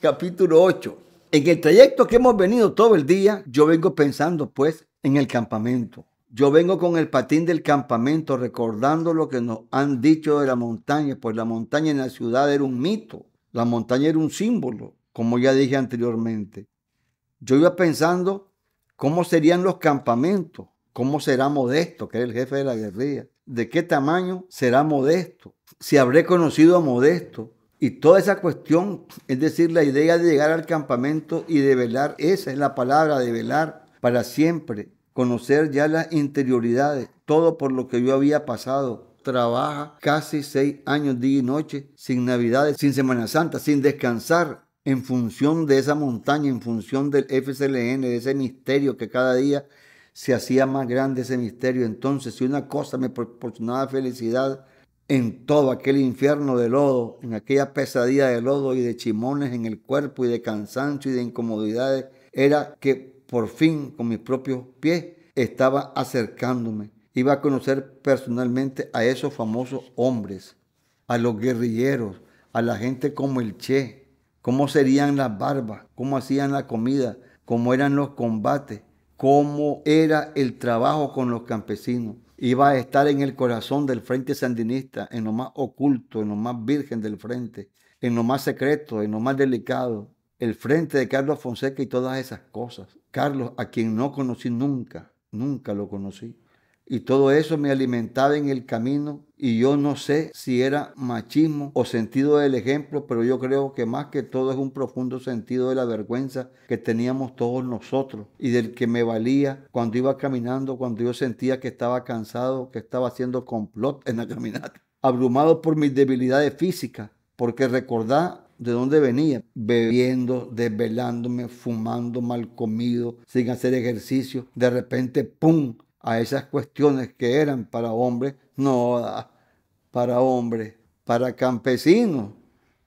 capítulo 8. En el trayecto que hemos venido todo el día, yo vengo pensando pues en el campamento. Yo vengo con el patín del campamento recordando lo que nos han dicho de la montaña, pues la montaña en la ciudad era un mito, la montaña era un símbolo, como ya dije anteriormente. Yo iba pensando cómo serían los campamentos, cómo será Modesto, que era el jefe de la guerrilla, de qué tamaño será Modesto, si habré conocido a Modesto, y toda esa cuestión, es decir, la idea de llegar al campamento y de velar, esa es la palabra de velar para siempre, conocer ya las interioridades, todo por lo que yo había pasado. Trabaja casi seis años día y noche, sin Navidades, sin Semana Santa, sin descansar, en función de esa montaña, en función del FCLN, de ese misterio que cada día se hacía más grande ese misterio. Entonces, si una cosa me proporcionaba felicidad, en todo aquel infierno de lodo, en aquella pesadilla de lodo y de chimones en el cuerpo y de cansancio y de incomodidades, era que por fin con mis propios pies estaba acercándome. Iba a conocer personalmente a esos famosos hombres, a los guerrilleros, a la gente como el Che, cómo serían las barbas, cómo hacían la comida, cómo eran los combates, cómo era el trabajo con los campesinos iba a estar en el corazón del frente sandinista, en lo más oculto, en lo más virgen del frente, en lo más secreto, en lo más delicado, el frente de Carlos Fonseca y todas esas cosas. Carlos, a quien no conocí nunca, nunca lo conocí y todo eso me alimentaba en el camino y yo no sé si era machismo o sentido del ejemplo, pero yo creo que más que todo es un profundo sentido de la vergüenza que teníamos todos nosotros y del que me valía cuando iba caminando, cuando yo sentía que estaba cansado, que estaba haciendo complot en la caminata, abrumado por mis debilidades físicas, porque recordar de dónde venía, bebiendo, desvelándome, fumando, mal comido, sin hacer ejercicio, de repente, ¡pum! a esas cuestiones que eran para hombres, no para hombres, para campesinos,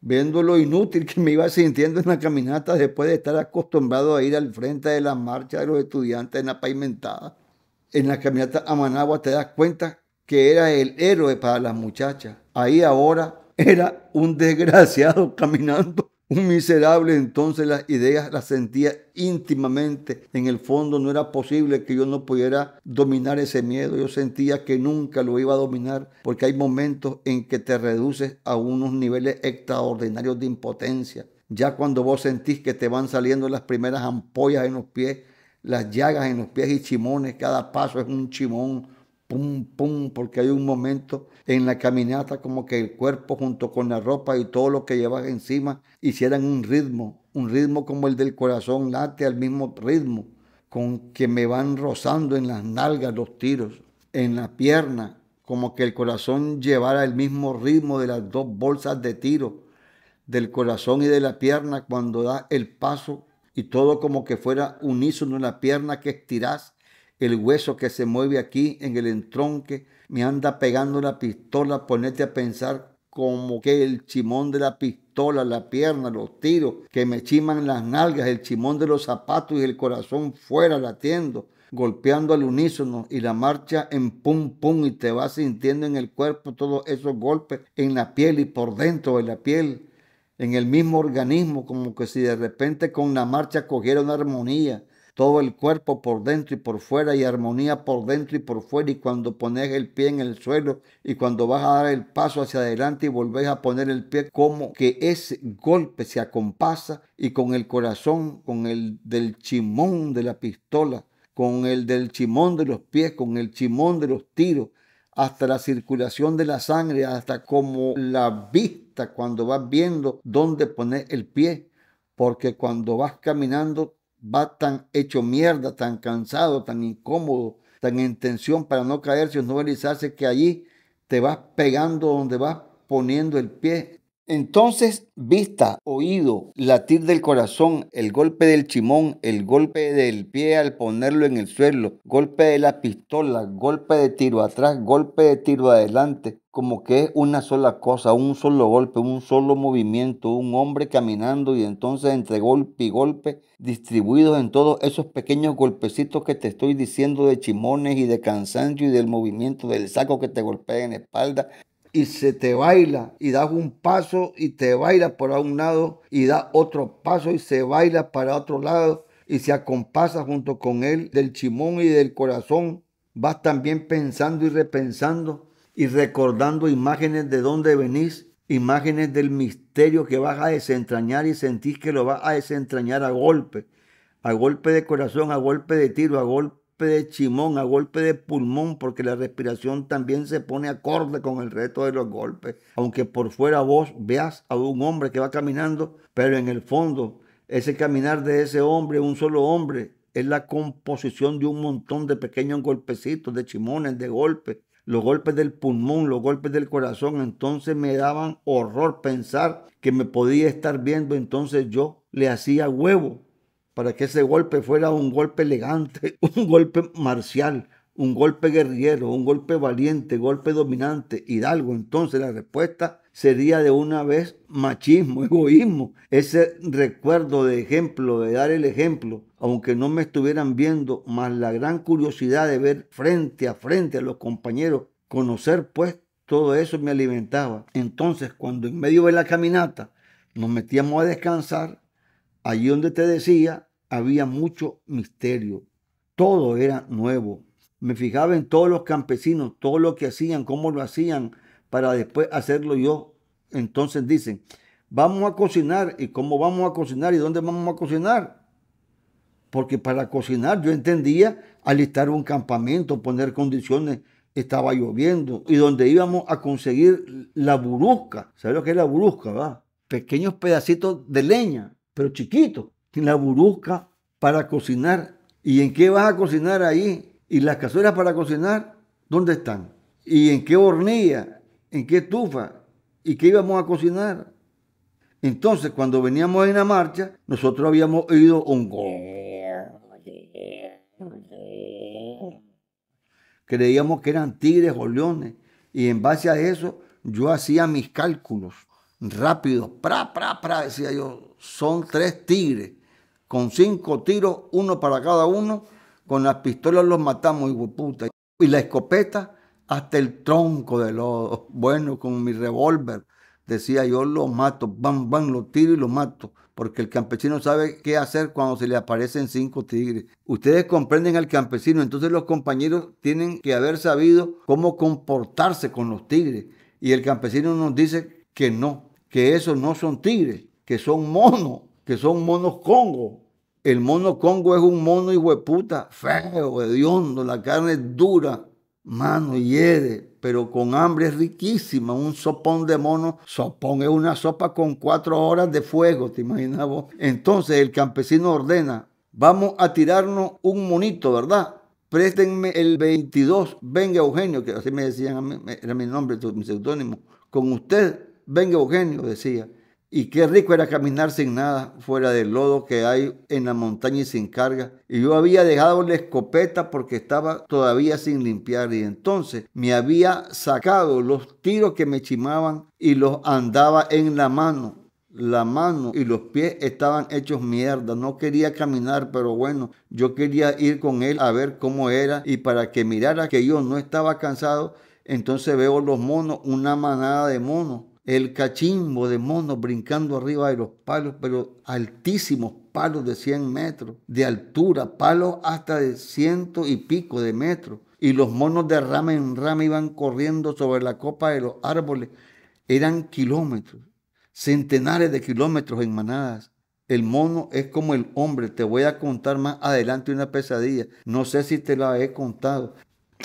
viendo lo inútil que me iba sintiendo en la caminata después de estar acostumbrado a ir al frente de la marcha de los estudiantes en la pavimentada. En la caminata a Managua te das cuenta que era el héroe para las muchachas. Ahí ahora era un desgraciado caminando un miserable entonces las ideas las sentía íntimamente. En el fondo no era posible que yo no pudiera dominar ese miedo. Yo sentía que nunca lo iba a dominar porque hay momentos en que te reduces a unos niveles extraordinarios de impotencia. Ya cuando vos sentís que te van saliendo las primeras ampollas en los pies, las llagas en los pies y chimones, cada paso es un chimón, pum, pum, porque hay un momento en la caminata como que el cuerpo junto con la ropa y todo lo que llevas encima hicieran un ritmo, un ritmo como el del corazón late al mismo ritmo, con que me van rozando en las nalgas los tiros, en la pierna, como que el corazón llevara el mismo ritmo de las dos bolsas de tiro, del corazón y de la pierna cuando da el paso y todo como que fuera unísono en la pierna que estirás el hueso que se mueve aquí en el entronque me anda pegando la pistola. Ponete a pensar como que el chimón de la pistola, la pierna, los tiros, que me chiman las nalgas, el chimón de los zapatos y el corazón fuera latiendo, golpeando al unísono y la marcha en pum pum y te vas sintiendo en el cuerpo todos esos golpes en la piel y por dentro de la piel, en el mismo organismo, como que si de repente con la marcha cogiera una armonía todo el cuerpo por dentro y por fuera y armonía por dentro y por fuera y cuando pones el pie en el suelo y cuando vas a dar el paso hacia adelante y volvés a poner el pie como que ese golpe se acompasa y con el corazón, con el del chimón de la pistola, con el del chimón de los pies, con el chimón de los tiros, hasta la circulación de la sangre, hasta como la vista cuando vas viendo dónde poner el pie, porque cuando vas caminando va tan hecho mierda, tan cansado, tan incómodo, tan en tensión para no caerse o no realizarse que allí te vas pegando donde vas poniendo el pie entonces, vista, oído, latir del corazón, el golpe del chimón, el golpe del pie al ponerlo en el suelo, golpe de la pistola, golpe de tiro atrás, golpe de tiro adelante, como que es una sola cosa, un solo golpe, un solo movimiento, un hombre caminando y entonces entre golpe y golpe, distribuidos en todos esos pequeños golpecitos que te estoy diciendo de chimones y de cansancio y del movimiento del saco que te golpea en la espalda, y se te baila y das un paso y te baila por un lado y da otro paso y se baila para otro lado y se acompasa junto con él del chimón y del corazón. Vas también pensando y repensando y recordando imágenes de dónde venís, imágenes del misterio que vas a desentrañar y sentís que lo vas a desentrañar a golpe, a golpe de corazón, a golpe de tiro, a golpe de chimón, a golpe de pulmón, porque la respiración también se pone acorde con el resto de los golpes. Aunque por fuera vos veas a un hombre que va caminando, pero en el fondo ese caminar de ese hombre, un solo hombre, es la composición de un montón de pequeños golpecitos, de chimones, de golpes. Los golpes del pulmón, los golpes del corazón, entonces me daban horror pensar que me podía estar viendo, entonces yo le hacía huevo para que ese golpe fuera un golpe elegante, un golpe marcial, un golpe guerrillero, un golpe valiente, golpe dominante, hidalgo. Entonces la respuesta sería de una vez machismo, egoísmo, ese recuerdo de ejemplo, de dar el ejemplo, aunque no me estuvieran viendo, más la gran curiosidad de ver frente a frente a los compañeros, conocer pues todo eso me alimentaba. Entonces cuando en medio de la caminata nos metíamos a descansar, Allí donde te decía, había mucho misterio. Todo era nuevo. Me fijaba en todos los campesinos, todo lo que hacían, cómo lo hacían, para después hacerlo yo. Entonces dicen, vamos a cocinar. ¿Y cómo vamos a cocinar? ¿Y dónde vamos a cocinar? Porque para cocinar yo entendía alistar un campamento, poner condiciones. Estaba lloviendo y donde íbamos a conseguir la burusca. ¿Sabes lo que es la burusca? Va? Pequeños pedacitos de leña pero chiquito, en la burusca para cocinar. ¿Y en qué vas a cocinar ahí? ¿Y las cazuelas para cocinar? ¿Dónde están? ¿Y en qué hornilla? ¿En qué estufa? ¿Y qué íbamos a cocinar? Entonces, cuando veníamos en la marcha, nosotros habíamos oído un Creíamos que eran tigres o leones. Y en base a eso, yo hacía mis cálculos rápido, pra, pra, pra, decía yo, son tres tigres, con cinco tiros, uno para cada uno, con las pistolas los matamos, hijo puta, y la escopeta hasta el tronco de los, bueno, con mi revólver, decía yo, los mato, bam, bam, los tiro y los mato, porque el campesino sabe qué hacer cuando se le aparecen cinco tigres. Ustedes comprenden al campesino, entonces los compañeros tienen que haber sabido cómo comportarse con los tigres, y el campesino nos dice que no, que esos no son tigres, que son monos, que son monos Congo. El mono congo es un mono puta, feo, hediondo, la carne es dura, mano, hiede, pero con hambre es riquísima. Un sopón de mono, sopón es una sopa con cuatro horas de fuego, ¿te imaginas vos? Entonces el campesino ordena, vamos a tirarnos un monito, ¿verdad? Préstenme el 22, venga Eugenio, que así me decían, a mí, era mi nombre, mi seudónimo, con usted Venga Eugenio, decía. Y qué rico era caminar sin nada, fuera del lodo que hay en la montaña y sin carga. Y yo había dejado la escopeta porque estaba todavía sin limpiar y entonces me había sacado los tiros que me chimaban y los andaba en la mano. La mano y los pies estaban hechos mierda. No quería caminar, pero bueno, yo quería ir con él a ver cómo era y para que mirara que yo no estaba cansado. Entonces veo los monos, una manada de monos el cachimbo de monos brincando arriba de los palos, pero altísimos palos de 100 metros de altura, palos hasta de ciento y pico de metros. Y los monos de rama en rama iban corriendo sobre la copa de los árboles. Eran kilómetros, centenares de kilómetros en manadas. El mono es como el hombre. Te voy a contar más adelante una pesadilla. No sé si te la he contado.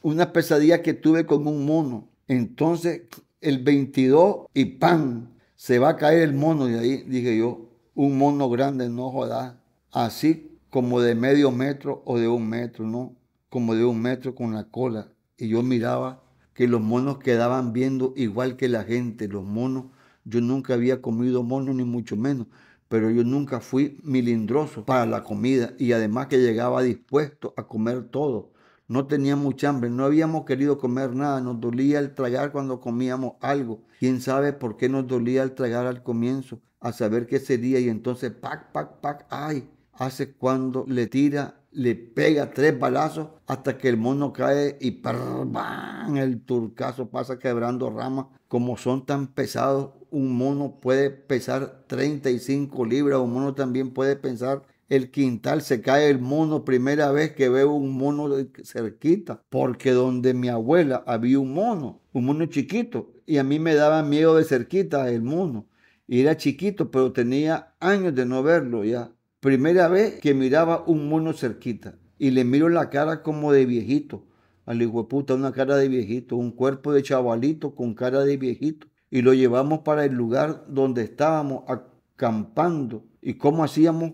Una pesadilla que tuve con un mono. Entonces el 22 y pan, se va a caer el mono. Y ahí dije yo, un mono grande, no jodas, así como de medio metro o de un metro, ¿no? Como de un metro con la cola. Y yo miraba que los monos quedaban viendo igual que la gente, los monos. Yo nunca había comido mono, ni mucho menos, pero yo nunca fui milindroso para la comida y además que llegaba dispuesto a comer todo no teníamos mucha hambre, no habíamos querido comer nada, nos dolía el tragar cuando comíamos algo. ¿Quién sabe por qué nos dolía el tragar al comienzo? A saber qué sería y entonces, pac, pac, pac, ay, hace cuando le tira le pega tres balazos hasta que el mono cae y ¡bam! el turcazo pasa quebrando ramas. Como son tan pesados, un mono puede pesar 35 libras, un mono también puede pesar el quintal, se cae el mono, primera vez que veo un mono cerquita, porque donde mi abuela había un mono, un mono chiquito, y a mí me daba miedo de cerquita el mono. Y era chiquito, pero tenía años de no verlo ya. Primera vez que miraba un mono cerquita y le miro la cara como de viejito. Al hijo de puta, una cara de viejito, un cuerpo de chavalito con cara de viejito. Y lo llevamos para el lugar donde estábamos acampando. ¿Y cómo hacíamos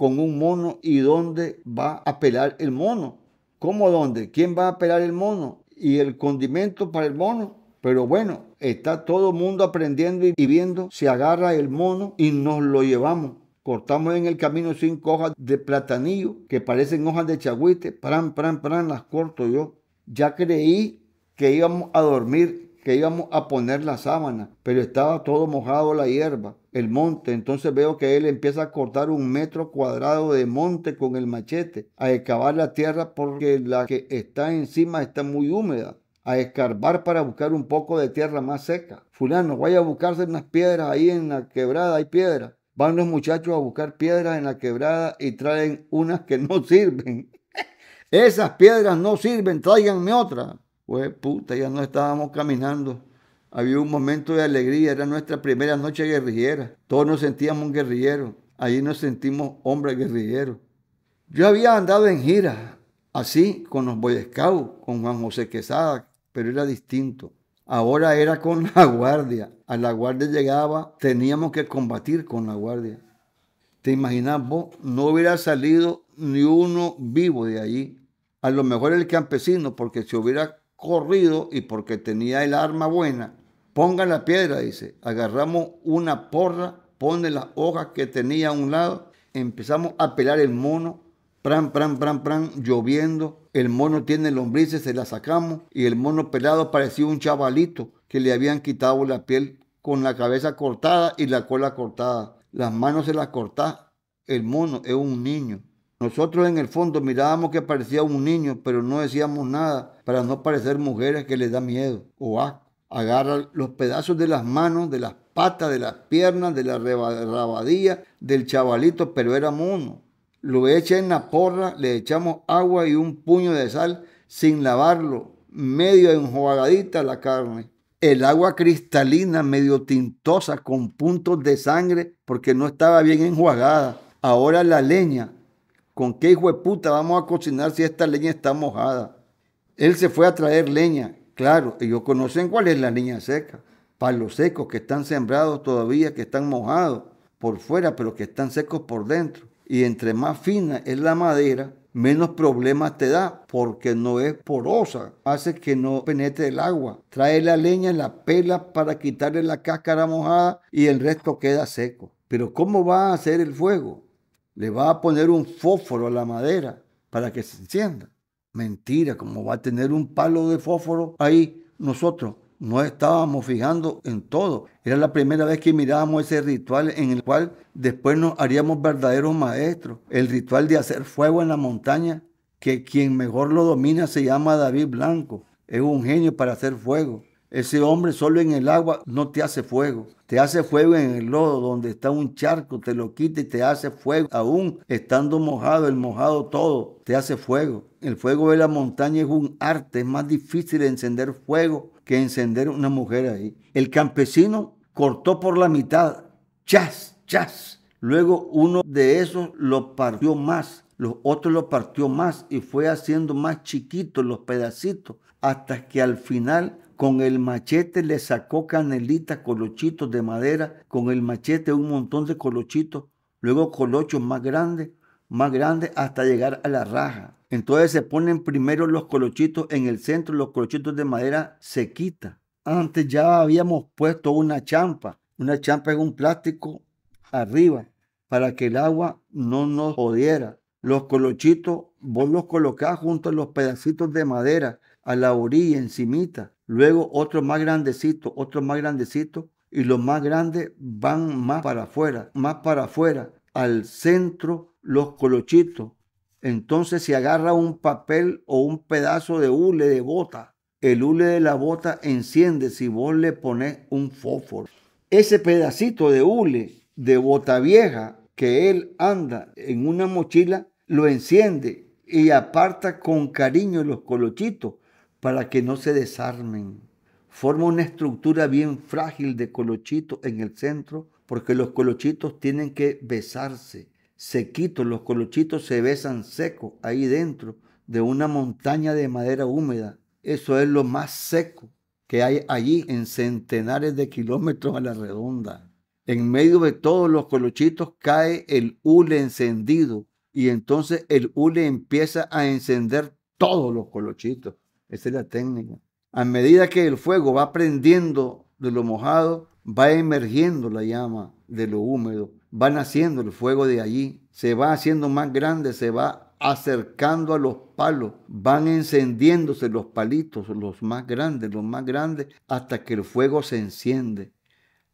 con un mono y dónde va a pelar el mono. ¿Cómo dónde? ¿Quién va a pelar el mono? ¿Y el condimento para el mono? Pero bueno, está todo mundo aprendiendo y viendo. Se agarra el mono y nos lo llevamos. Cortamos en el camino cinco hojas de platanillo que parecen hojas de chagüite. Pran, pran, pran, las corto yo. Ya creí que íbamos a dormir que íbamos a poner la sábana, pero estaba todo mojado la hierba, el monte. Entonces veo que él empieza a cortar un metro cuadrado de monte con el machete, a excavar la tierra porque la que está encima está muy húmeda a escarbar para buscar un poco de tierra más seca. Fulano, vaya a buscarse unas piedras ahí en la quebrada, hay piedras. Van los muchachos a buscar piedras en la quebrada y traen unas que no sirven. Esas piedras no sirven, tráiganme otras. Pues puta, ya no estábamos caminando. Había un momento de alegría, era nuestra primera noche guerrillera. Todos nos sentíamos guerrillero. Allí nos sentimos hombres guerrilleros. Yo había andado en gira, así, con los Boy Scouts, con Juan José Quesada, pero era distinto. Ahora era con la guardia. A la guardia llegaba, teníamos que combatir con la guardia. ¿Te imaginas vos? No hubiera salido ni uno vivo de allí. A lo mejor el campesino, porque si hubiera corrido y porque tenía el arma buena. Ponga la piedra, dice. Agarramos una porra, pone las hojas que tenía a un lado, empezamos a pelar el mono, pran, pran, pran, pran, lloviendo. El mono tiene lombrices, se la sacamos y el mono pelado parecía un chavalito que le habían quitado la piel con la cabeza cortada y la cola cortada. Las manos se las corta El mono es un niño. Nosotros en el fondo mirábamos que parecía un niño, pero no decíamos nada para no parecer mujeres que les da miedo o ah, Agarra los pedazos de las manos, de las patas, de las piernas, de la rabadilla del chavalito, pero éramos uno. Lo echa en la porra, le echamos agua y un puño de sal sin lavarlo, medio enjuagadita la carne. El agua cristalina, medio tintosa, con puntos de sangre porque no estaba bien enjuagada. Ahora la leña, ¿Con qué hijo de puta vamos a cocinar si esta leña está mojada? Él se fue a traer leña. Claro, ellos conocen cuál es la leña seca. Para los secos que están sembrados todavía, que están mojados por fuera, pero que están secos por dentro. Y entre más fina es la madera, menos problemas te da, porque no es porosa, hace que no penetre el agua. Trae la leña, en la pela para quitarle la cáscara mojada y el resto queda seco. Pero ¿cómo va a hacer el fuego? Le va a poner un fósforo a la madera para que se encienda. Mentira, como va a tener un palo de fósforo ahí nosotros. No estábamos fijando en todo. Era la primera vez que mirábamos ese ritual en el cual después nos haríamos verdaderos maestros. El ritual de hacer fuego en la montaña, que quien mejor lo domina se llama David Blanco. Es un genio para hacer fuego. Ese hombre solo en el agua no te hace fuego. Te hace fuego en el lodo donde está un charco, te lo quita y te hace fuego. Aún estando mojado, el mojado todo, te hace fuego. El fuego de la montaña es un arte, es más difícil encender fuego que encender una mujer ahí. El campesino cortó por la mitad, chas, chas. Luego uno de esos lo partió más, los otros lo partió más y fue haciendo más chiquitos los pedacitos hasta que al final con el machete le sacó canelita, colochitos de madera, con el machete un montón de colochitos, luego colochos más grandes, más grandes hasta llegar a la raja. Entonces se ponen primero los colochitos en el centro, los colochitos de madera se quita. Antes ya habíamos puesto una champa, una champa en un plástico arriba para que el agua no nos jodiera. Los colochitos vos los colocás junto a los pedacitos de madera a la orilla encimita, luego otro más grandecito, otro más grandecito, y los más grandes van más para afuera, más para afuera, al centro los colochitos. Entonces si agarra un papel o un pedazo de hule de bota. El hule de la bota enciende si vos le pones un fósforo. Ese pedacito de hule de bota vieja que él anda en una mochila lo enciende y aparta con cariño los colochitos para que no se desarmen. Forma una estructura bien frágil de colochitos en el centro porque los colochitos tienen que besarse. Sequitos, los colochitos se besan secos ahí dentro de una montaña de madera húmeda. Eso es lo más seco que hay allí en centenares de kilómetros a la redonda. En medio de todos los colochitos cae el hule encendido y entonces el hule empieza a encender todos los colochitos. Esa es la técnica. A medida que el fuego va prendiendo de lo mojado, va emergiendo la llama de lo húmedo, van haciendo el fuego de allí, se va haciendo más grande, se va acercando a los palos, van encendiéndose los palitos, los más grandes, los más grandes, hasta que el fuego se enciende.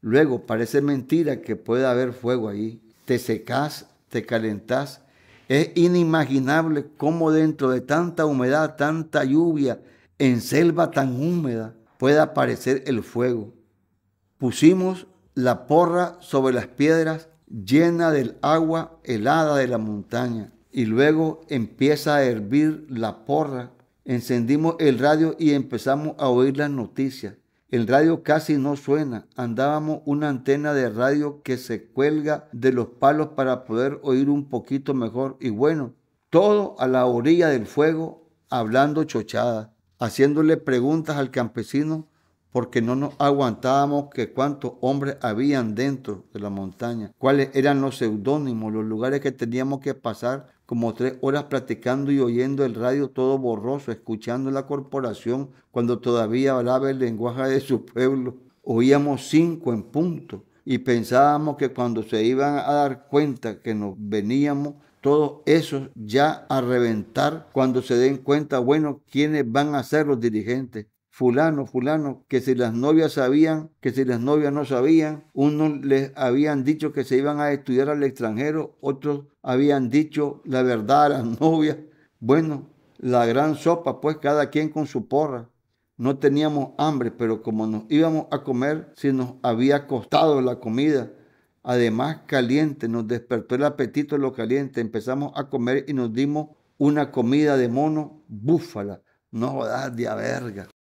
Luego parece mentira que pueda haber fuego ahí. Te secas, te calentás es inimaginable cómo dentro de tanta humedad, tanta lluvia, en selva tan húmeda, pueda aparecer el fuego. Pusimos la porra sobre las piedras llena del agua helada de la montaña y luego empieza a hervir la porra. Encendimos el radio y empezamos a oír las noticias. El radio casi no suena. Andábamos una antena de radio que se cuelga de los palos para poder oír un poquito mejor. Y bueno, todo a la orilla del fuego, hablando chochada, haciéndole preguntas al campesino porque no nos aguantábamos que cuántos hombres habían dentro de la montaña, cuáles eran los seudónimos, los lugares que teníamos que pasar como tres horas practicando y oyendo el radio todo borroso, escuchando la corporación cuando todavía hablaba el lenguaje de su pueblo. Oíamos cinco en punto y pensábamos que cuando se iban a dar cuenta que nos veníamos, todos esos ya a reventar cuando se den cuenta, bueno, quiénes van a ser los dirigentes fulano, fulano, que si las novias sabían, que si las novias no sabían, unos les habían dicho que se iban a estudiar al extranjero, otros habían dicho la verdad a las novias. Bueno, la gran sopa, pues cada quien con su porra. No teníamos hambre, pero como nos íbamos a comer, si nos había costado la comida, además caliente, nos despertó el apetito lo caliente, empezamos a comer y nos dimos una comida de mono búfala. No dar de a verga.